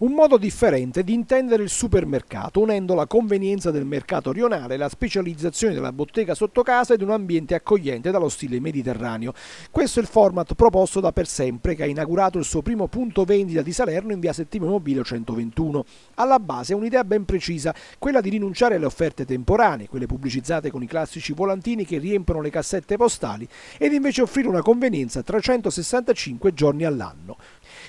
Un modo differente di intendere il supermercato, unendo la convenienza del mercato rionale, la specializzazione della bottega sotto casa ed un ambiente accogliente dallo stile mediterraneo. Questo è il format proposto da Per Sempre, che ha inaugurato il suo primo punto vendita di Salerno in via Settimio Mobile 121. Alla base è un'idea ben precisa, quella di rinunciare alle offerte temporanee, quelle pubblicizzate con i classici volantini che riempiono le cassette postali, ed invece offrire una convenienza 365 giorni all'anno.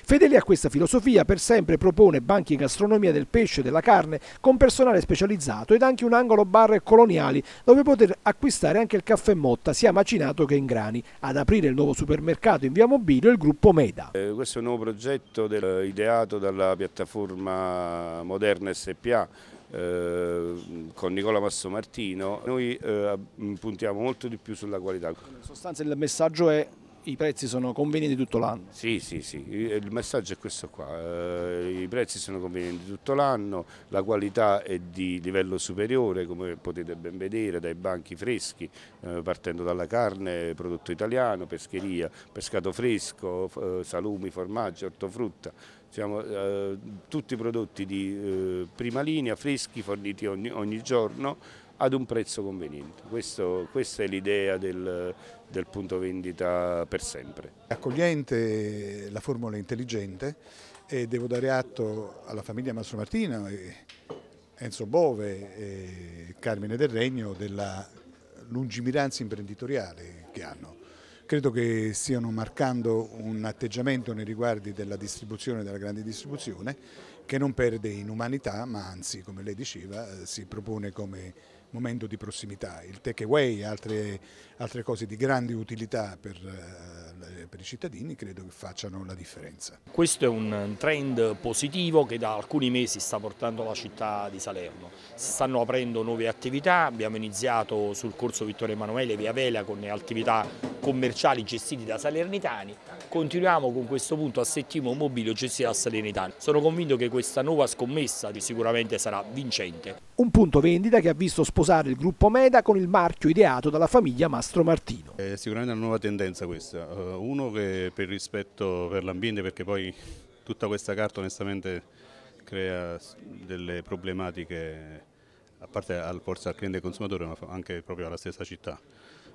Fedele a questa filosofia, per sempre propone banchi gastronomia del pesce e della carne con personale specializzato ed anche un angolo bar e coloniali dove poter acquistare anche il caffè motta sia macinato che in grani. Ad aprire il nuovo supermercato in via Mobilio il gruppo Meda. Eh, questo è un nuovo progetto del, ideato dalla piattaforma Moderna SPA eh, con Nicola Masso Martino. Noi eh, puntiamo molto di più sulla qualità. In sostanza il messaggio è i prezzi sono convenienti tutto l'anno. Sì, sì, sì, il messaggio è questo qua, eh, i prezzi sono convenienti tutto l'anno, la qualità è di livello superiore come potete ben vedere dai banchi freschi, eh, partendo dalla carne, prodotto italiano, pescheria, pescato fresco, eh, salumi, formaggi, ortofrutta, siamo, tutti prodotti di prima linea, freschi, forniti ogni, ogni giorno ad un prezzo conveniente. Questo, questa è l'idea del, del punto vendita per sempre. Accogliente, la formula intelligente e devo dare atto alla famiglia Mastro Martino, Enzo Bove e Carmine Del Regno della lungimiranza imprenditoriale che hanno. Credo che stiano marcando un atteggiamento nei riguardi della distribuzione, della grande distribuzione, che non perde in umanità, ma anzi, come lei diceva, eh, si propone come momento di prossimità, il takeaway e altre, altre, cose di grande utilità per, eh, per, i cittadini credo che facciano la differenza. Questo è un trend positivo che da alcuni mesi sta portando la città di Salerno. Si stanno aprendo nuove attività, abbiamo iniziato sul corso Vittorio Emanuele via Vela con le attività commerciali gestiti da Salernitani, continuiamo con questo punto a Settimo Mobilio gestito da Salernitani. Sono convinto che questa nuova scommessa sicuramente sarà vincente. Un punto vendita che ha visto spostare sposare il gruppo Meda con il marchio ideato dalla famiglia Mastro Martino. È sicuramente una nuova tendenza questa, eh, uno che per rispetto per l'ambiente perché poi tutta questa carta onestamente crea delle problematiche a parte al, forse al cliente consumatore ma anche proprio alla stessa città.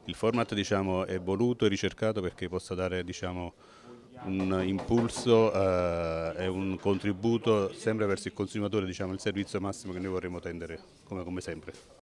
Il format diciamo, è voluto e ricercato perché possa dare diciamo, un impulso eh, e un contributo sempre verso il consumatore, diciamo, il servizio massimo che noi vorremmo tendere, come, come sempre.